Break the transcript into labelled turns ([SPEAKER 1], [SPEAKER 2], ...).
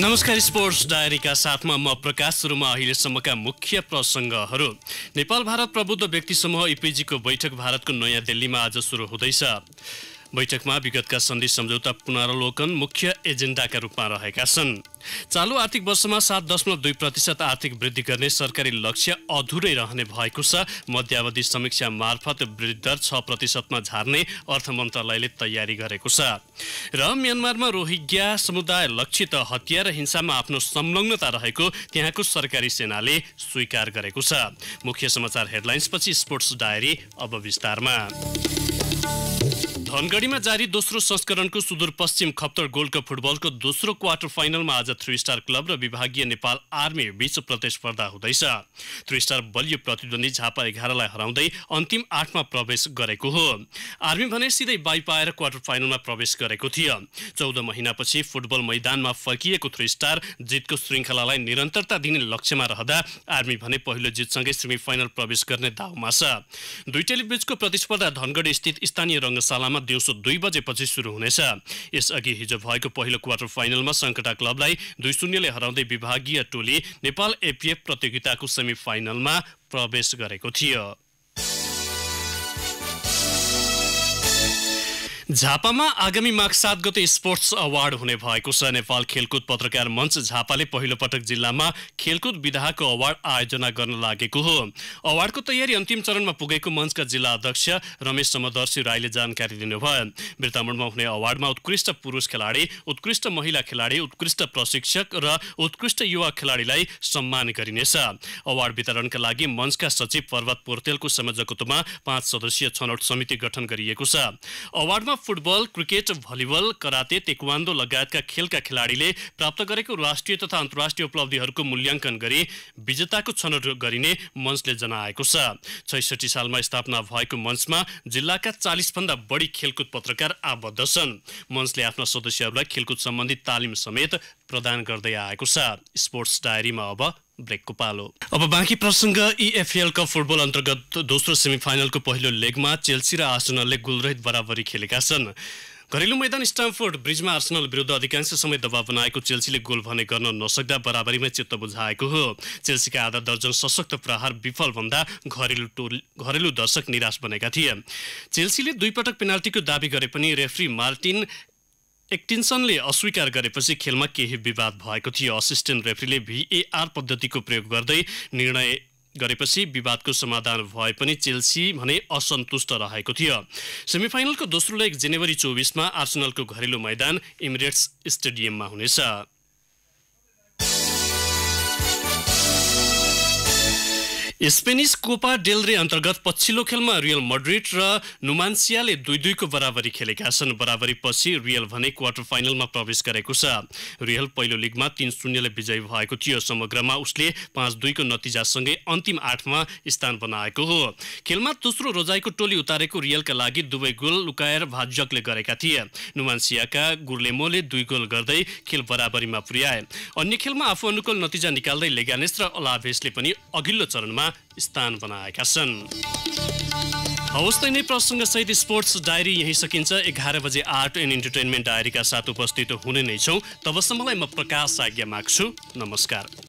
[SPEAKER 1] नमस्कार स्पोर्ट्स डायरीका साथमा म प्रकाश सुरुमा अहिलेसम्मका मुख्य प्रसङ्गहरू नेपाल भारत प्रबुद्ध व्यक्ति समूह इपिजीको बैठक भारतको नयाँ दिल्लीमा आज सुरु हुँदैछ बैठकमा विगतका सन्धि सम्झौता पुनरावलोकन मुख्य एजेन्डाका रूपमा रहेका छन् चालु आर्थिक वर्षमा सात दशमलव दुई प्रतिशत आर्थिक वृद्धि गर्ने सरकारी लक्ष्य अधुरै रहने भएको छ मध्यावधि समीक्षा मार्फत वृद्धि दर छ प्रतिशतमा झार्ने अर्थ मन्त्रालयले तयारी गरेको छ र म्यानमारमा रोहिङ्ग्या समुदाय लक्षित हत्या र हिंसामा आफ्नो संलग्नता रहेको त्यहाँको सरकारी सेनाले स्वीकार गरेको छ मुख्य समाचार हेडलाइन्सपछि स्पोर्ट्स डायरी अब विस्तारमा धनगढीमा जारी दोस्रो संस्करणको सुदूरपश्चिम खप्तर गोल्ड कप फुटबलको दोस्रो क्वार्टर फाइनलमा आज थ्री स्टार क्लब र विभागीय नेपाल आर्मी बीच प्रतिस्पर्धा हुँदैछ थ्री स्टार बलियो प्रतिद्वन्दी झापा एघारलाई हराउँदै अन्तिम आठमा प्रवेश गरेको हो आर्मी भने सिधै बाई पाएर क्वार्टर फाइनलमा प्रवेश गरेको थियो चौध महिनापछि फुटबल मैदानमा फर्किएको थ्री स्टार जितको श्रृङ्खलालाई निरन्तरता दिने लक्ष्यमा रहँदा आर्मी भने पहिलो जितसँगै सेमी फाइनल प्रवेश गर्ने दाउमा छ दुईटैले बीचको प्रतिस्पर्धा धनगढी स्थित स्थानीय रङ्गशालामा दिउँसो दुई बजेपछि सुरु हुनेछ यसअघि हिजो भएको पहिलो क्वार्टर फाइनलमा सङ्कटा क्लबलाई दुई शून्यले हराउँदै विभागीय टोली नेपाल एपिएफ प्रतियोगिताको सेमी फाइनलमा प्रवेश गरेको थियो झापामा आगामी माघ सात गते स्पोर्ट्स अवार्ड हुने भएको छ नेपाल खेलकुद पत्रकार मञ्च झापाले पहिलो पटक जिल्लामा खेलकुद विधाको अवार्ड आयोजना गर्न लागेको हो अवार्डको तयारी अन्तिम चरणमा पुगेको मञ्चका जिल्ला अध्यक्ष रमेश समदर्शी राईले जानकारी दिनुभयो वृत्तामणमा हुने अवार्डमा उत्कृष्ट पुरुष खेलाडी उत्कृष्ट महिला खेलाडी उत्कृष्ट प्रशिक्षक र उत्कृष्ट युवा खेलाडीलाई सम्मान गरिनेछ अवार्ड वितरणका लागि मञ्चका सचिव पर्वत पोर्तेलको संयोजकत्वमा पाँच सदस्यीय छनौट समिति गठन गरिएको छ अवार्डमा football cricket volleyball karate taekwondo लगायतका खेलका खेलाडीले प्राप्त गरेको राष्ट्रिय तथा अन्तर्राष्ट्रिय उपलब्धिहरूको मूल्याङ्कन गरी विजेताको छनौट गरिने मञ्चले जनाएको छ छैसठी सालमा स्थापना भएको मञ्चमा जिल्लाका भन्दा बढी खेलकुद पत्रकार आबद्ध छन् मञ्चले आफ्ना सदस्यहरूलाई खेलकुद सम्बन्धी तालिम समेत प्रदान गर्दै आएको छ स्पोर्ट्स डायरीमा अब ब्रेकको पालो अब बाँकी प्रसङ्ग इएफएल कप फुटबल अन्तर्गत दोस्रो सेमिफाइनलको पहिलो लेगमा चेल्सी र आर्सनलले गुलरहित बराबरी खेलेका छन् घरेलु मैदान स्ट्याम्फोर्ड ब्रिजमा आर्सनल विरुद्ध अधिकांश समय दबाव बनाएको चेल्सीले गोल भने गर्न नसक्दा बराबरीमै चित्त बुझाएको हो चेल्सीका आधा दर्जन सशक्त प्रहार विफल भन्दा घरेलु टोल घरेलु दर्शक निराश बनेका थिए चेल्सीले दुईपटक पेनाल्टीको दावी गरे पनि रेफ्री मार्टिन एक्टिन्सनले अस्वीकार गरेपछि खेलमा केही विवाद भएको थियो असिस्टेन्ट रेफ्रीले भिएआर पद्धतिको प्रयोग गर्दै निर्णय गरेपछि विवादको समाधान भए पनि चेल्सी भने असन्तुष्ट रहेको थियो सेमिफाइनलको दोस्रो लेग जनवरी चौबिसमा आर्सनलको घरेलु मैदान इमिरेट्स स्टेडियममा हुनेछ स्पेनिस कोपा डेलरे अन्तर्गत पछिल्लो खेलमा रियल मड्रिड र नुमान्सियाले दुई दुईको बराबरी खेलेका छन् बराबरी पछि रियल भने क्वार्टर फाइनलमा प्रवेश गरेको छ रियल पहिलो लिगमा तीन शून्यले विजयी भएको थियो समग्रमा उसले पाँच दुईको नतिजासँगै अन्तिम आठमा स्थान बनाएको हो खेलमा दोस्रो रोजाइको टोली उतारेको रियलका लागि दुवै गोल लुकाएर भाजकले गरेका थिए नुमान्सियाका गुर्लेमोले दुई गोल गर्दै खेल बराबरीमा पुर्याए अन्य खेलमा आफू अनुकूल नतिजा निकाल्दै लेगानेस र अलाभेसले पनि अघिल्लो चरणमा स्थान बनाएका छन् हवस् त यिनै प्रसङ्गसहित स्पोर्ट्स डायरी यहीँ सकिन्छ एघार बजे आर्ट एन्ड इन्टरटेनमेन्ट डायरीका साथ उपस्थित हुने नै छौँ तबसम्मलाई म प्रकाश आज्ञा माग्छु नमस्कार